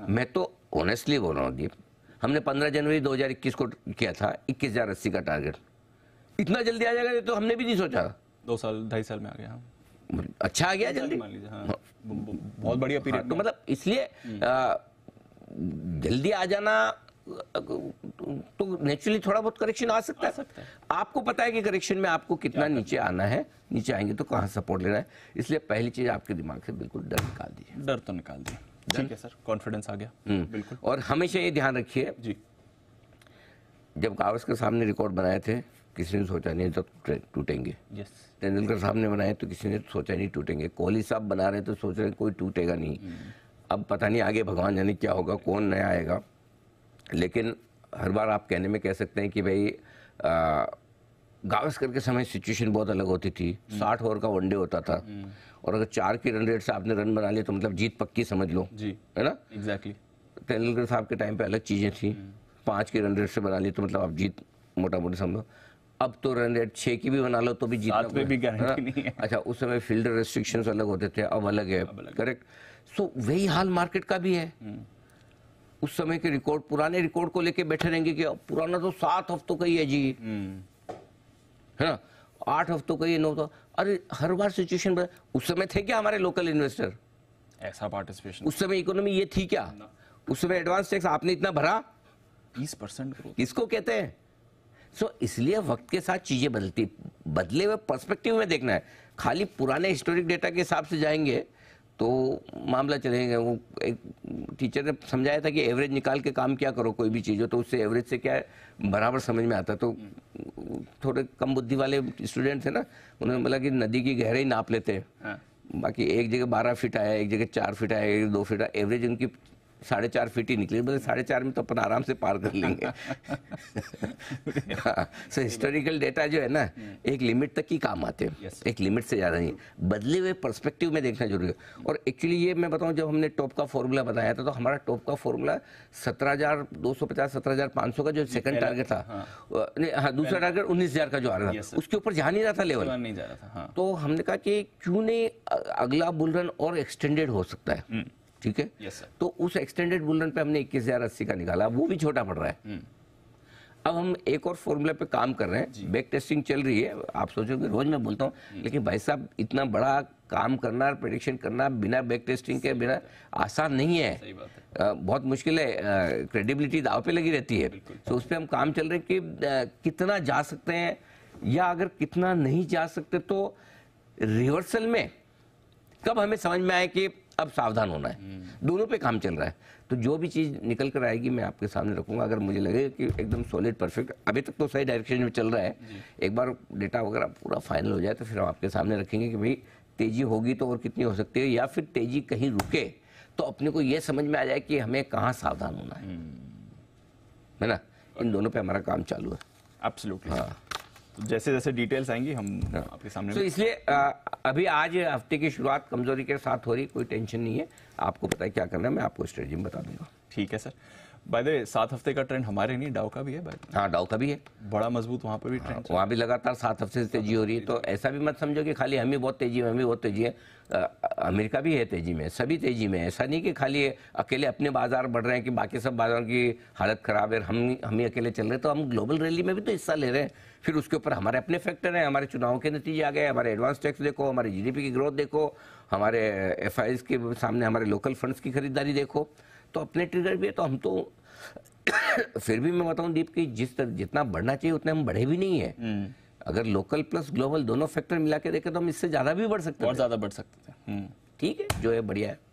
हाँ। मैं तो ऑनेस्टली बोल रहा हूँ दीप हमने 15 जनवरी 2021 को किया था इक्कीस हजार अस्सी का टारगेट इतना जल्दी आ जाएगा तो हमने भी नहीं सोचा दो साल ढाई साल में आ गया हाँ। अच्छा आ गया जल्दी हाँ। बहुत बढ़िया पीरियड तो मतलब इसलिए हम्म। जल्दी आ जाना तो नेचुरली थोड़ा बहुत करेक्शन आ सकता, है आपको पता है कि करेक्शन में आपको कितना नीचे आना है नीचे आएंगे तो कहाँ सपोर्ट लेना है इसलिए पहली चीज आपके दिमाग से बिल्कुल डर निकाल दीजिए डर तो निकाल दिया ठीक है सर कॉन्फिडेंस आ गया हम्म। बिल्कुल और हमेशा ये ध्यान रखिए जी जब कागज के सामने रिकॉर्ड बनाए थे किसी ने सोचा नहीं तो टूटेंगे तेंदुलकर साहब ने बनाए तो किसी ने सोचा नहीं टूटेंगे कोहली साहब बना रहे तो सोच रहे कोई टूटेगा नहीं हम्म। अब पता नहीं आगे भगवान जाने क्या होगा कौन नया आएगा लेकिन हर बार आप कहने में कह सकते हैं कि भाई गावस्कर के समय सिचुएशन बहुत अलग होती थी हम्म। साठ ओवर का वनडे होता था हम्म। और अगर चार की रन रेट से आपने रन बना लिया तो मतलब जीत पक्की समझ लो जी है ना एग्जैक्टली तेंदुलकर साहब के टाइम पे अलग चीज़ें थी हम्म। पांच की रन रेट से बना लिया तो मतलब आप जीत मोटा मोटी समझो अब तो रन रेट छः की भी बना लो तो भी जीत में भी नहीं है अच्छा उस समय फील्डर रेस्ट्रिक्शन अलग होते थे अब अलग है करेक्ट सो वही हाल मार्केट का भी है उस समय के रिकॉर्ड पुराने रिकॉर्ड को लेके बैठे रहेंगे कि पुराना तो सात हफ्तों का ही है जी है ना आठ हफ्तों का ये नौ तो अरे हर बार सिचुएशन बदल उस समय थे क्या हमारे लोकल इन्वेस्टर ऐसा पार्टिसिपेशन उस समय इकोनॉमी ये थी क्या उस समय एडवांस टैक्स आपने इतना भरा बीस परसेंट किसको कहते हैं सो so, इसलिए वक्त के साथ चीज़ें बदलती बदले हुए पर्सपेक्टिव में देखना है खाली पुराने हिस्टोरिक डेटा के हिसाब से जाएंगे तो मामला चलेगा वो एक टीचर ने समझाया था कि एवरेज निकाल के काम क्या करो कोई भी चीज़ हो तो उससे एवरेज से क्या बराबर समझ में आता तो हम्म। थोड़े कम बुद्धि वाले स्टूडेंट थे ना उन्होंने बोला कि नदी की गहराई नाप लेते हैं हाँ। बाकी एक जगह बारह फीट आया एक जगह चार फीट आया एक दो फीट आया एवरेज उनकी साढ़े चार फीट ही निकली मतलब साढ़े चार में तो अपन आराम से पार कर लेंगे सो हिस्टोरिकल डेटा जो है ना हम्म। एक लिमिट तक ही काम आते हैं yes. एक लिमिट से ज़्यादा नहीं बदले हुए परस्पेक्टिव में देखना जरूरी है और एक्चुअली ये मैं बताऊँ जब हमने टॉप का फॉर्मूला बताया था तो हमारा टॉप का फॉर्मूला सत्रह हज़ार दो सौ पचास सत्रह हज़ार पाँच सौ का जो सेकंड टारगेट था हाँ, हाँ दूसरा टारगेट उन्नीस हज़ार का जो आ रहा था उसके ऊपर जा नहीं रहा था लेवल हाँ। तो हमने कहा कि क्यों नहीं अगला बुलरन और एक्सटेंडेड हो सकता है हम्म। ठीक है yes, तो उस एक्सटेंडेड बुलरन पे हमने इक्कीस हजार अस्सी का निकाला वो भी छोटा पड़ रहा है हम्म। अब हम एक और फॉर्मूला पे काम कर रहे हैं बैक टेस्टिंग चल रही है आप सोचोगे रोज मैं बोलता हूँ हम्म। लेकिन भाई साहब इतना बड़ा काम करना और प्रडिक्शन करना बिना बैक टेस्टिंग के बिना आसान नहीं है, सही बात है। आ, बहुत मुश्किल है क्रेडिबिलिटी दाव पे लगी रहती है तो उस पर हम काम चल रहे हैं कि आ, कितना जा सकते हैं या अगर कितना नहीं जा सकते तो रिहर्सल में कब हमें समझ में आए कि अब सावधान होना है हम्म। दोनों पे काम चल रहा है तो जो भी चीज़ निकल कर आएगी मैं आपके सामने रखूंगा अगर मुझे लगे कि एकदम सॉलिड परफेक्ट अभी तक तो सही डायरेक्शन में चल रहा है एक बार डेटा वगैरह पूरा फाइनल हो जाए तो फिर हम आपके सामने रखेंगे कि भाई तेज़ी होगी तो और कितनी हो सकती है या फिर तेज़ी कहीं रुके तो अपने को ये समझ में आ जाए कि हमें कहाँ सावधान होना है हम्म। है ना इन दोनों पर हमारा काम चालू है एब्सोल्युटली हाँ जैसे जैसे डिटेल्स आएंगी हम हाँ। आपके सामने तो इसलिए अभी आज हफ्ते की शुरुआत कमजोरी के साथ हो रही कोई टेंशन नहीं है आपको पता है क्या करना है मैं आपको स्ट्रेटजी बता दूंगा ठीक है सर बाय द सात हफ्ते का ट्रेंड हमारे नहीं डाउ का भी है हाँ डाउ का भी है बड़ा मजबूत वहाँ पर भी ट्रेंड हाँ, वहाँ भी लगातार सात हफ्ते से तेजी हो रही है तो ऐसा भी मत समझो कि खाली हम ही बहुत तेजी में हम ही बहुत तेजी है अमेरिका भी है तेजी में सभी तेजी में ऐसा नहीं कि खाली अकेले अपने बाजार बढ़ रहे हैं कि बाकी सब बाजारों की हालत खराब है हम हम ही अकेले चल रहे हैं तो हम ग्लोबल रैली में भी तो हिस्सा ले रहे हैं फिर उसके ऊपर हमारे अपने फैक्टर हैं हमारे चुनाव के नतीजे आ गए हमारे एडवांस टैक्स देखो हमारे जीडीपी की ग्रोथ देखो हमारे एफ के सामने हमारे लोकल फंड्स की खरीदारी देखो तो अपने ट्रिगर भी है तो हम तो फिर भी मैं बताऊं दीप कि जिस तरह जितना बढ़ना चाहिए उतने हम बढ़े भी नहीं है हम्म। अगर लोकल प्लस ग्लोबल दोनों फैक्टर मिला के देखें तो हम इससे ज्यादा भी बढ़ सकते और ज्यादा बढ़ सकते हैं हम्म। ठीक है जो है बढ़िया है